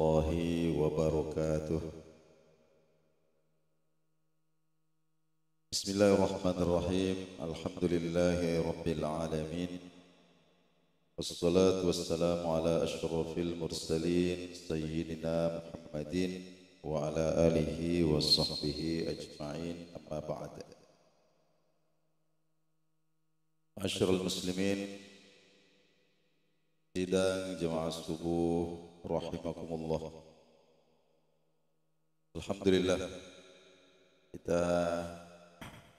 الله وبركاته بسم الله الرحمن الرحيم الحمد لله رب العالمين والصلاة والسلام على أشرف المرسلين سيدنا محمد وعلى آله وصحبه أجمعين أما بعد عشر المسلمين sidang jemaah subuh rahimakumullah. Alhamdulillah kita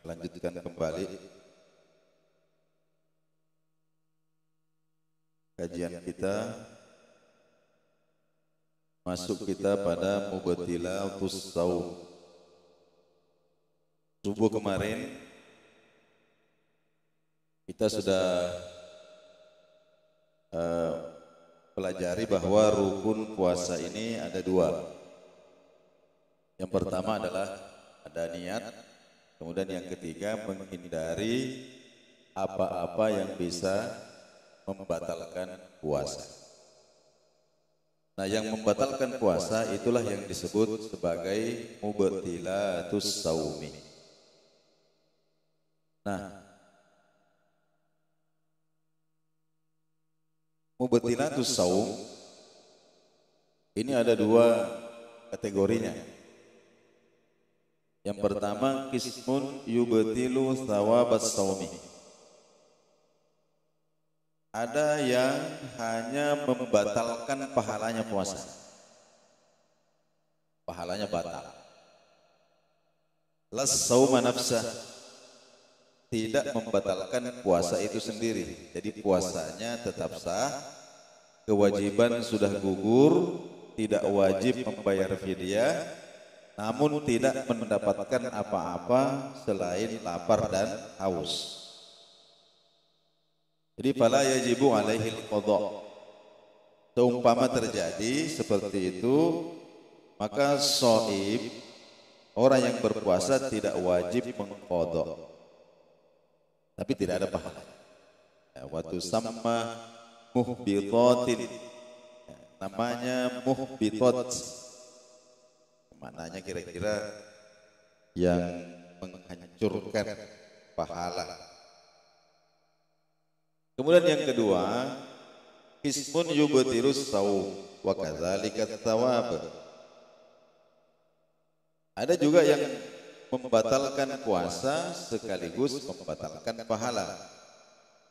lanjutkan kembali kajian kita masuk kita pada mubtilatus tusau Subuh kemarin kita sudah uh, pelajari bahwa rukun puasa ini ada dua. Yang pertama adalah ada niat, kemudian yang ketiga menghindari apa-apa yang bisa membatalkan puasa. Nah, yang membatalkan puasa itulah yang disebut sebagai mubtilatus saumi. Nah, Mubtilatus saum ini ada dua kategorinya. Yang pertama kismun yubtilu thawabas saumi. Ada yang hanya membatalkan pahalanya puasa. Pahalanya batal. Las sauma nafsah tidak membatalkan puasa itu sendiri. Jadi puasanya tetap sah, kewajiban sudah gugur, tidak wajib membayar fidyah, namun tidak mendapatkan apa-apa selain lapar dan haus. Jadi fala yajibu alaihi qadha. Seumpama terjadi seperti itu, maka soib orang yang berpuasa tidak wajib mengkodok tapi tidak ada pahala. Ya, waktu sama muhbitotin, ya, namanya muhbitot. Maknanya kira-kira yang menghancurkan pahala. Kemudian yang kedua, hismun yubtirus saum wa kadzalika Ada juga yang membatalkan puasa sekaligus membatalkan pahala.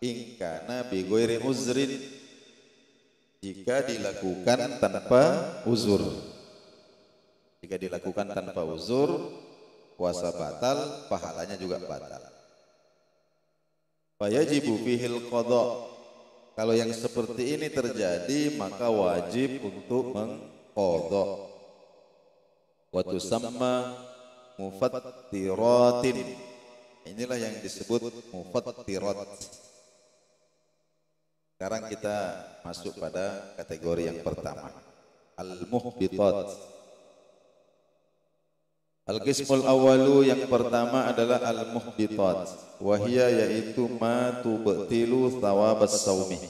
Ingka Nabi bigoiri uzrin jika dilakukan tanpa uzur. Jika dilakukan tanpa uzur, puasa batal, pahalanya juga batal. Fayajibu fihil kodok. Kalau yang seperti ini terjadi, maka wajib untuk mengkodok. Waktu sama mufattiratin. Inilah yang disebut mufattirat. Sekarang kita masuk pada kategori yang pertama. Al-muhbitat. Al-qismul awalu yang pertama adalah al-muhbitat. Wahia yaitu ma tubtilu thawabas saumi.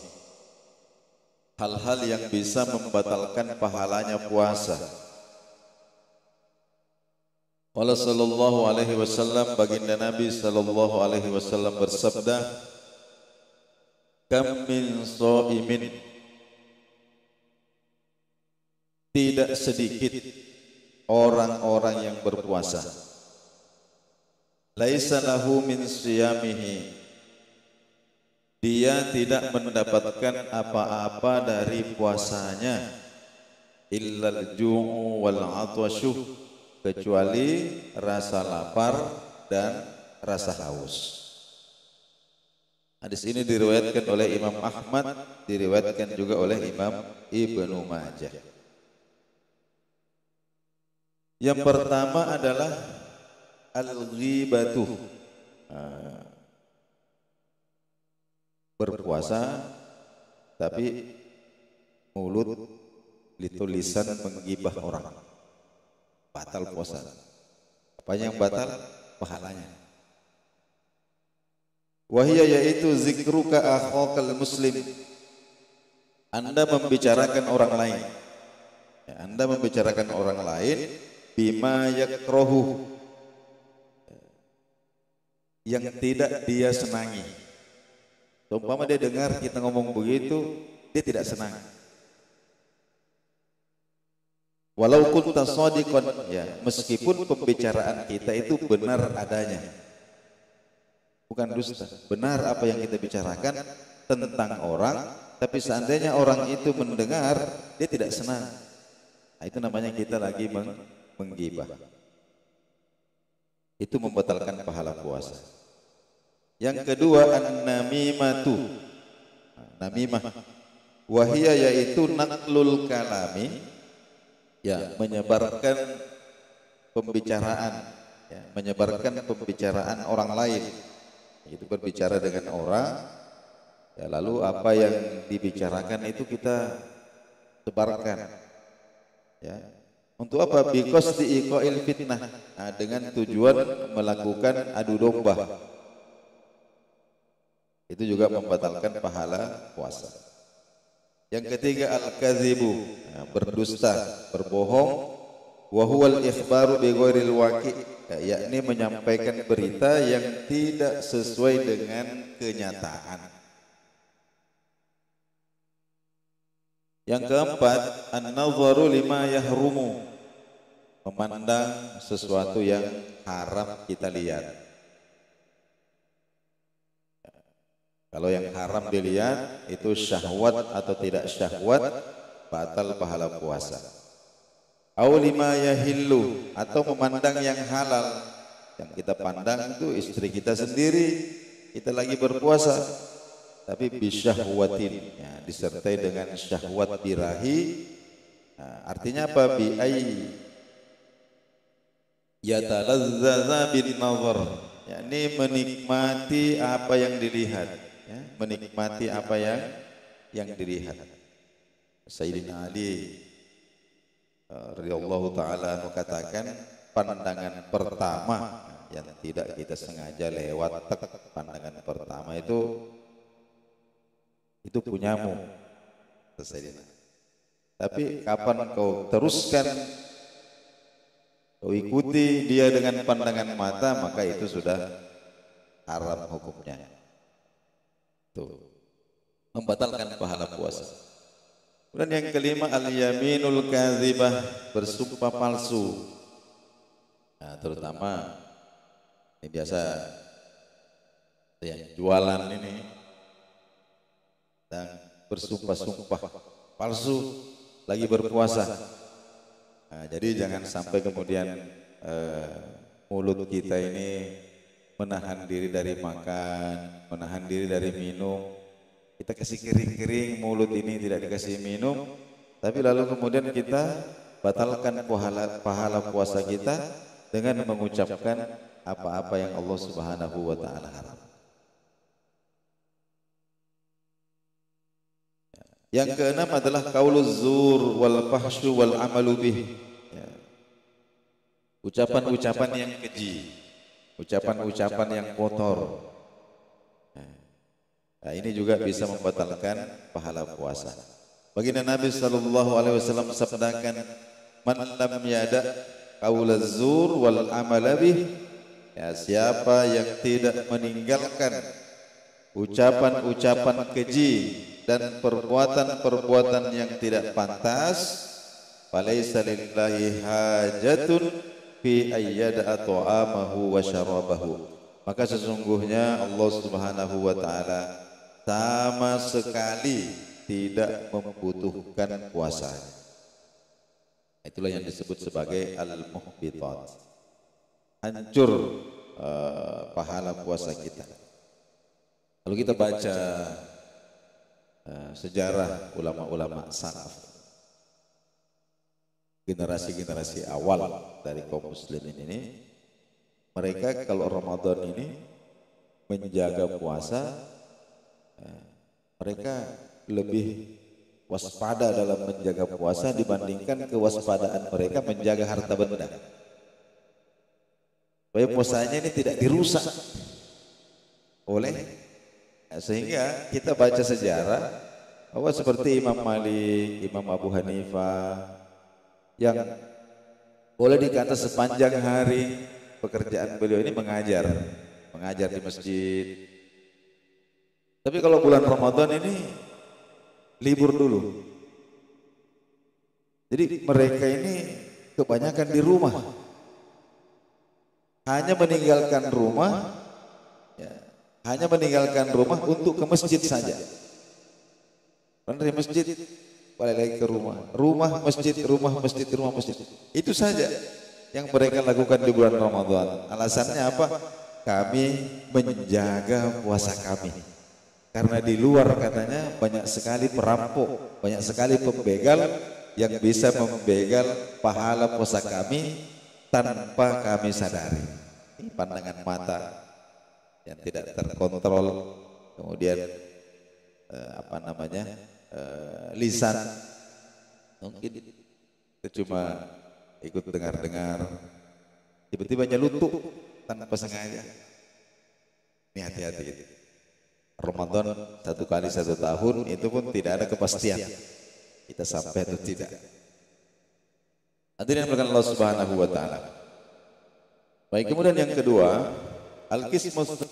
Hal-hal yang bisa membatalkan pahalanya puasa Qala sallallahu alaihi wasallam baginda Nabi sallallahu alaihi wasallam bersabda Kam min shaimin Tidak sedikit orang-orang yang berpuasa Laisa lahu min siyamihi Dia tidak mendapatkan apa-apa dari puasanya illal ju'u wal atwashu kecuali rasa lapar dan rasa haus. Hadis ini diriwayatkan oleh Imam Ahmad, diriwayatkan juga oleh Imam Ibnu Majah. Yang pertama adalah al-ghibatu. Ah, berpuasa tapi mulut ditulisan lisan menggibah orang batal puasa. Apa yang batal? Pahalanya. Wahia yaitu zikruka akhokal muslim. Anda membicarakan orang lain. Ya, Anda membicarakan orang lain bima yakrohu yang tidak dia senangi. Umpama dia dengar kita ngomong begitu, dia tidak senang. Walau kunta sadiqan, ya, meskipun pembicaraan kita itu benar adanya. Bukan dusta, benar apa yang kita bicarakan tentang orang, tapi seandainya orang itu mendengar, dia tidak senang. Nah, itu namanya kita lagi meng menggibah. Itu membatalkan pahala puasa. Yang kedua an-namimatu. Namimah wahia yaitu naklul kalami ya menyebarkan pembicaraan ya, menyebarkan pembicaraan orang lain itu berbicara dengan orang ya, lalu apa yang dibicarakan itu kita sebarkan ya untuk apa Because di diikoil fitnah nah, dengan tujuan melakukan adu domba itu juga membatalkan pahala puasa yang ketiga al-kadzibu, nah, berdusta, berbohong. Wa huwal ikhbaru bi ghairil waqi, nah, yakni menyampaikan berita yang tidak sesuai dengan kenyataan. Yang keempat, an-nadharu lima yahrumu. Memandang sesuatu yang haram kita lihat. Kalau yang haram dilihat itu syahwat atau tidak syahwat batal pahala puasa. Au lima yahillu atau memandang yang halal yang kita pandang itu istri kita sendiri kita lagi berpuasa tapi bisyahwatin ya, disertai dengan syahwat birahi nah, artinya apa bi ai yatalazzaza bin nazar yakni menikmati apa yang dilihat ya, menikmati apa yang yang dilihat. Sayyidina Ali eh, radhiyallahu taala mengatakan pandangan pertama yang tidak kita sengaja lewat tek pandangan pertama itu itu punyamu Sayyidina. Tapi kapan kau teruskan kau ikuti dia dengan pandangan mata maka itu sudah haram hukumnya. Tuh. Membatalkan pahala puasa. Kemudian yang kelima al-yaminul kadzibah, bersumpah palsu. Nah, terutama ini biasa yang jualan ini dan bersumpah-sumpah palsu lagi berpuasa. Nah, jadi jangan sampai kemudian eh, mulut kita ini menahan diri dari makan, menahan diri dari minum. Kita kasih kering-kering mulut ini tidak dikasih minum, tapi lalu kemudian kita batalkan pahala, pahala puasa kita dengan mengucapkan apa-apa yang Allah Subhanahu wa taala haram. Yang keenam adalah kauluzur zur wal fahsyu wal amalu bih. Ya. Ucapan-ucapan yang keji ucapan-ucapan yang kotor. Nah, ini juga bisa membatalkan pahala puasa. Baginda Nabi sallallahu alaihi wasallam sabdakan, "Man lam yada zur wal amalabi. Ya, siapa yang tidak meninggalkan ucapan-ucapan keji dan perbuatan-perbuatan yang tidak pantas, falaisa lillahi hajatun fi ayyada ta'amahu wa syarabahu maka sesungguhnya Allah Subhanahu wa taala sama sekali tidak membutuhkan puasa itulah yang disebut sebagai al-muhbitat hancur uh, pahala puasa kita kalau kita baca uh, sejarah ulama-ulama salaf generasi-generasi awal dari kaum muslimin ini mereka kalau Ramadan ini menjaga puasa eh, mereka lebih waspada dalam menjaga puasa dibandingkan kewaspadaan mereka menjaga harta benda supaya puasanya ini tidak dirusak oleh eh, sehingga kita baca sejarah bahwa seperti Imam Malik, Imam Abu Hanifah, yang boleh dikata sepanjang hari pekerjaan beliau ini mengajar, mengajar di masjid. Tapi kalau bulan Ramadan ini libur dulu. Jadi mereka ini kebanyakan di rumah. Hanya meninggalkan rumah ya, hanya meninggalkan rumah untuk ke masjid saja. Karena masjid balik lagi ke rumah. Rumah masjid, rumah masjid, rumah masjid. Itu saja yang mereka lakukan di bulan Ramadan. Alasannya apa? Kami menjaga puasa kami. Karena di luar katanya banyak sekali perampok, banyak sekali pembegal yang bisa membegal pahala puasa kami tanpa kami sadari. pandangan mata yang tidak terkontrol. Kemudian eh, apa namanya? Eh, lisan mungkin itu cuma ikut dengar-dengar tiba-tiba nyelutuk tanpa sengaja ini hati-hati gitu. Ramadan satu kali satu tahun itu pun tidak ada kepastian kita sampai atau tidak hadirin berkat Allah subhanahu wa ta'ala baik kemudian yang kedua al-kismus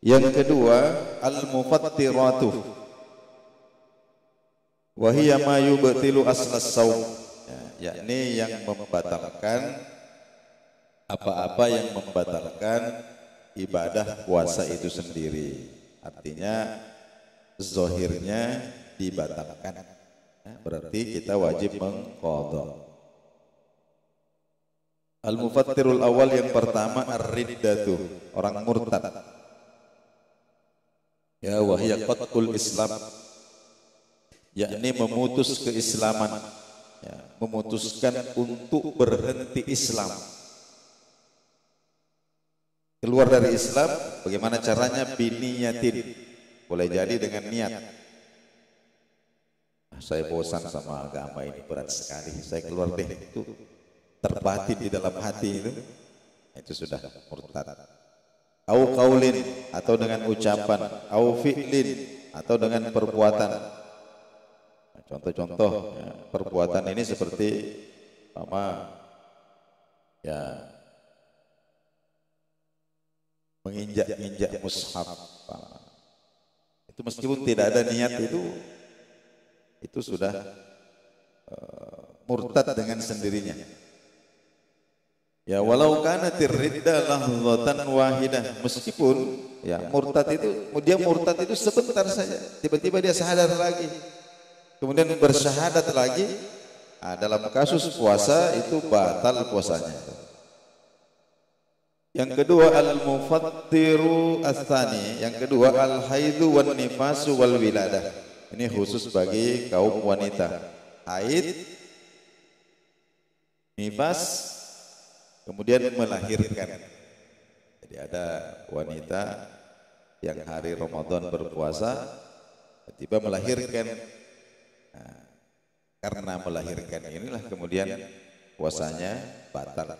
yang kedua al-mufattiratuh Wahiyya ma yubtilu aslas saum. Ya, yakni yang membatalkan apa-apa yang membatalkan ibadah puasa itu sendiri. Artinya zohirnya dibatalkan. Ya, berarti kita wajib mengkodok. Al-mufattirul awal yang pertama ar-riddatu, orang murtad. Ya wahiyya qatul Islam yakni memutus keislaman ya, memutuskan untuk berhenti Islam keluar dari Islam bagaimana caranya biniyatin boleh jadi dengan niat nah, saya bosan sama agama ini berat sekali saya keluar deh itu terbatin di dalam hati itu nah, itu sudah murtad au kaulin atau dengan ucapan au fi'lin atau dengan perbuatan Contoh-contoh ya, perbuatan ini seperti sama Ya menginjak-injak mushaf. Itu meskipun tidak ada niat itu itu sudah uh, murtad dengan sendirinya. Ya walau kana tirridda lahzatan wahidah meskipun ya murtad itu dia murtad itu sebentar saja tiba-tiba dia sadar lagi kemudian bersyahadat lagi nah, dalam kasus puasa itu batal puasanya yang kedua al-mufattiru astani, yang kedua al-haidu wan nifasu wal wiladah ini khusus bagi kaum wanita haid nifas kemudian melahirkan jadi ada wanita yang hari Ramadan berpuasa tiba melahirkan karena melahirkan inilah kemudian puasanya batal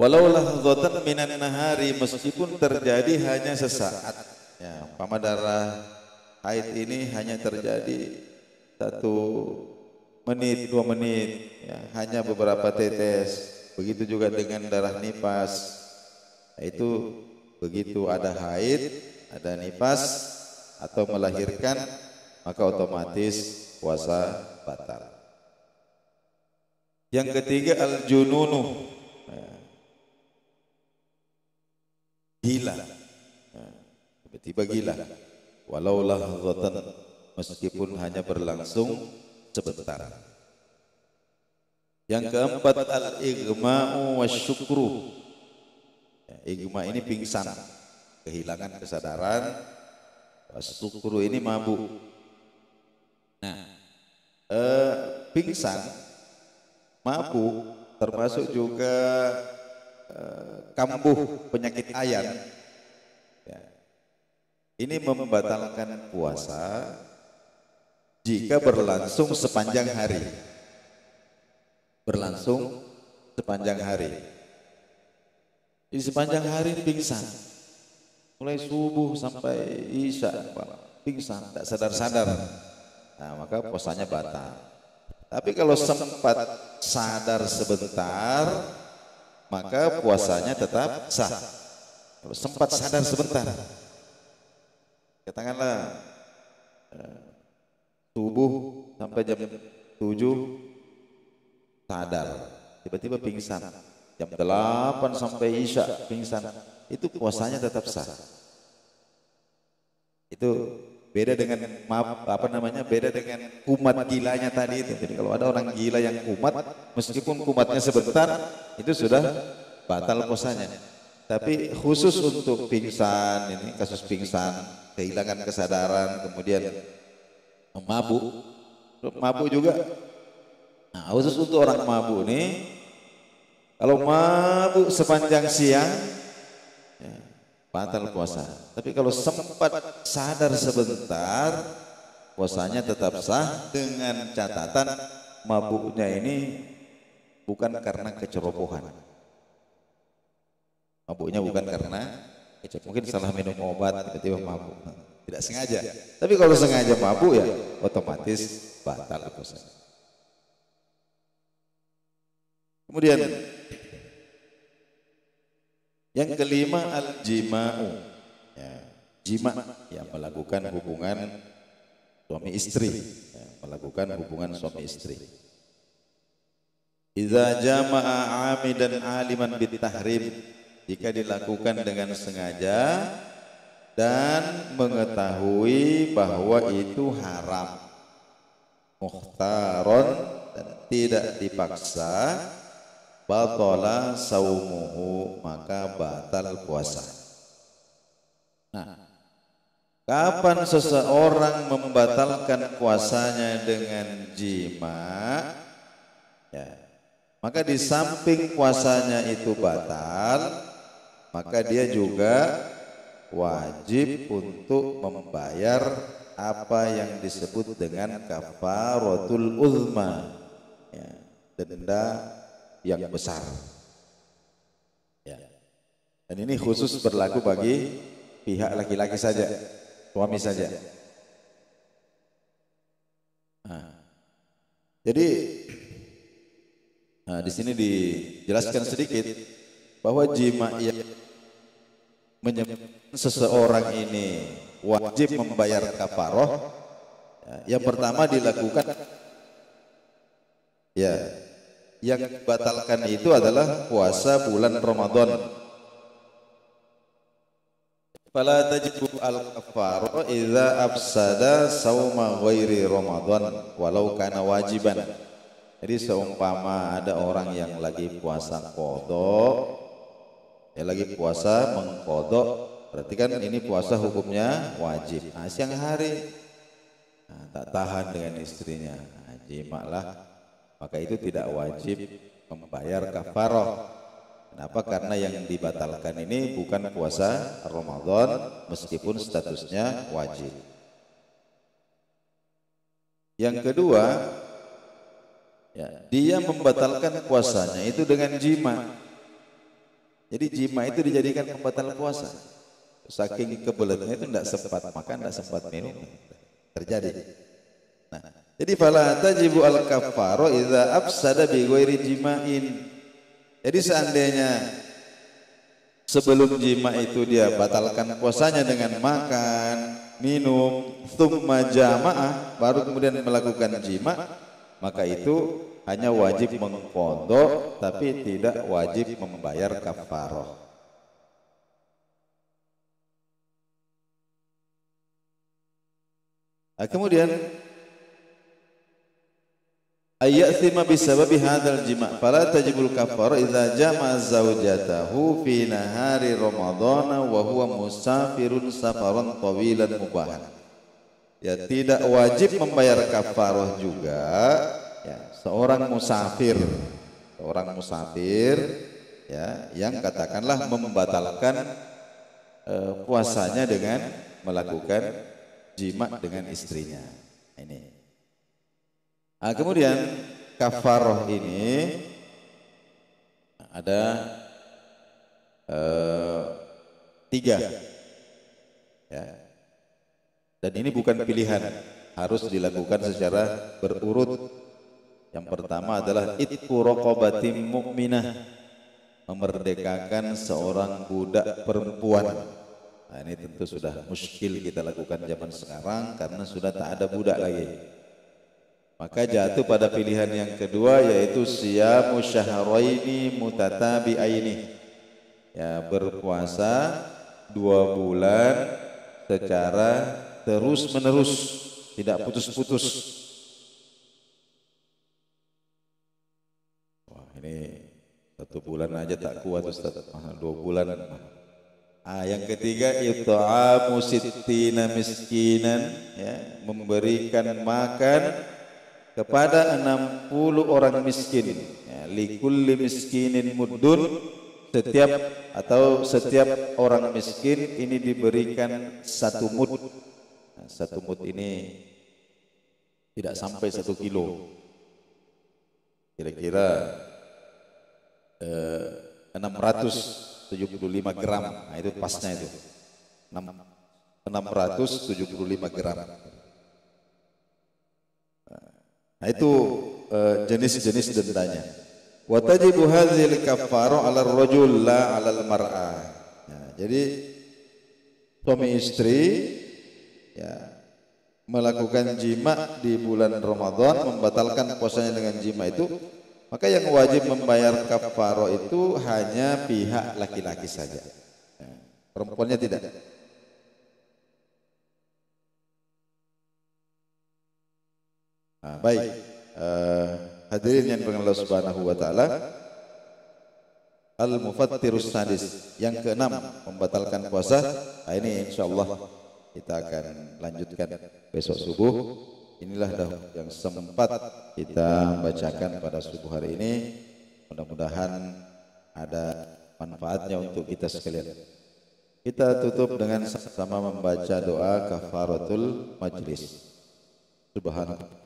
walau lahdatan minan nahari meskipun terjadi hanya sesaat ya pama darah haid ini hanya terjadi satu menit dua menit ya, hanya beberapa tetes begitu juga dengan darah nifas itu begitu ada haid ada nifas atau melahirkan maka otomatis puasa batal. Yang ketiga al-jununu. Gila. Tiba-tiba gila. Walau lahzatan meskipun hanya berlangsung sebentar. Yang keempat al-igma'u wasyukru. Igma ini pingsan, kehilangan kesadaran. Wasyukru ini mabuk, Nah, eh, pingsan, mabuk, termasuk juga eh, kambuh penyakit ayam. Ya. Ini membatalkan puasa jika berlangsung sepanjang hari. Berlangsung sepanjang hari. Di sepanjang hari pingsan. Mulai subuh sampai isya, pingsan, tak sadar-sadar. sadar sadar Nah, maka puasanya batal. Tapi kalau sempat sadar sebentar, maka puasanya tetap sah. Kalau sempat sadar sebentar, katakanlah tubuh eh, sampai jam 7 sadar, tiba-tiba pingsan. Jam 8 sampai isya pingsan, itu puasanya tetap sah. Itu Beda dengan maaf apa namanya? Beda dengan kumat gilanya tadi itu. Jadi kalau ada orang gila yang kumat, meskipun kumatnya sebentar, itu sudah batal puasanya. Tapi khusus untuk pingsan ini kasus pingsan, kehilangan kesadaran, kemudian mabuk, mabuk juga. Nah, khusus untuk orang mabuk nih, kalau mabuk sepanjang siang batal puasa. Tapi kalau sempat sadar sebentar, puasanya tetap sah dengan catatan mabuknya ini bukan karena kecerobohan. Mabuknya bukan karena Mungkin salah minum obat, tiba-tiba mabuk. Tidak sengaja. Tapi kalau sengaja mabuk ya otomatis batal puasa. Kemudian yang kelima al-jima'u. Ya, jima ya melakukan hubungan suami istri, ya, melakukan hubungan suami istri. Idza jama'a amidan aliman bitahrim jika dilakukan dengan sengaja dan mengetahui bahwa itu haram muhtaron dan tidak dipaksa batola saumuhu maka batal puasa. Nah, kapan seseorang membatalkan puasanya dengan jima, ya, maka di samping puasanya itu batal, maka dia juga wajib untuk membayar apa yang disebut dengan kafaratul uzma ya, denda yang besar. Ya. Dan ini khusus berlaku bagi pihak laki-laki saja, suami saja. Nah. Jadi nah, di sini dijelaskan sedikit bahwa jima yang ya menyebabkan seseorang ini wajib membayar kafaroh ya, yang pertama dilakukan ya yang batalkan itu adalah puasa bulan Ramadan. Fala tajibu al-kafaru idza afsada sauma ghairi Ramadan walau kana wajiban. Jadi seumpama ada orang yang lagi puasa kodok, ya lagi puasa mengkodok, berarti kan ini puasa hukumnya wajib. Nah, siang hari nah, tak tahan dengan istrinya, nah, jimaklah maka itu tidak wajib membayar kafaroh. Kenapa? Karena yang dibatalkan ini bukan puasa Ramadan meskipun statusnya wajib. Yang kedua, ya, dia membatalkan puasanya itu dengan jima. Jadi jima itu dijadikan pembatal puasa. Saking kebeletnya itu tidak sempat makan, tidak sempat minum. Terjadi. Jadi fala tajibu al kafaro idza afsada bi ghairi jima'in. Jadi seandainya sebelum jima itu dia batalkan puasanya dengan makan, minum, thumma jama'ah baru kemudian melakukan jima, maka itu hanya wajib mengkodok tapi tidak wajib membayar kafaroh. Nah, kemudian ayyathima bisababi hadzal jima' fala tajibul kafar idza jama zaujatahu fi nahari Ramadhan. wa huwa musafirun safaran tawilan mubahan ya tidak wajib membayar kafarah juga ya seorang musafir seorang musafir ya yang katakanlah membatalkan uh, puasanya dengan melakukan jima dengan istrinya ini Nah, nah, kemudian kafaroh ini ada uh, tiga. Ya. Dan ini bukan pilihan, harus dilakukan secara berurut. Yang pertama adalah itku rokobatim mukminah memerdekakan seorang budak perempuan. Nah, ini tentu sudah muskil kita lakukan zaman sekarang karena sudah tak ada budak lagi. Maka jatuh pada pilihan yang kedua yaitu siyamu syahraini mutatabi'aini. Ya, berpuasa dua bulan secara terus-menerus, tidak putus-putus. Wah, ini satu bulan aja tak kuat Ustaz. Dua bulan. Ah, yang ketiga itu sittina miskinan, ya, memberikan makan kepada 60 orang miskin ya, likulli miskinin muddun setiap atau setiap orang miskin ini diberikan satu mud nah, satu mud ini tidak sampai satu kilo kira-kira eh, 675 gram nah, itu pasnya itu 675 gram Nah itu eh, jenis-jenis dendanya. Wa tajibu hadzal kafarah 'ala rajul la 'ala mar'ah. Ya, jadi suami istri ya melakukan jima di bulan Ramadan membatalkan puasanya dengan jima itu maka yang wajib membayar kafaro itu hanya pihak laki-laki saja. Ya, perempuannya tidak. Nah, baik. Uh, hadirin yang pengen Allah Subhanahu wa taala. Al-Mufattirus Sadis yang keenam membatalkan puasa. Nah, ini insyaallah kita akan lanjutkan besok subuh. Inilah dahulu yang sempat kita bacakan pada subuh hari ini. Mudah-mudahan ada manfaatnya untuk kita sekalian. Kita tutup dengan sama membaca doa kafaratul majlis. Subhanallah.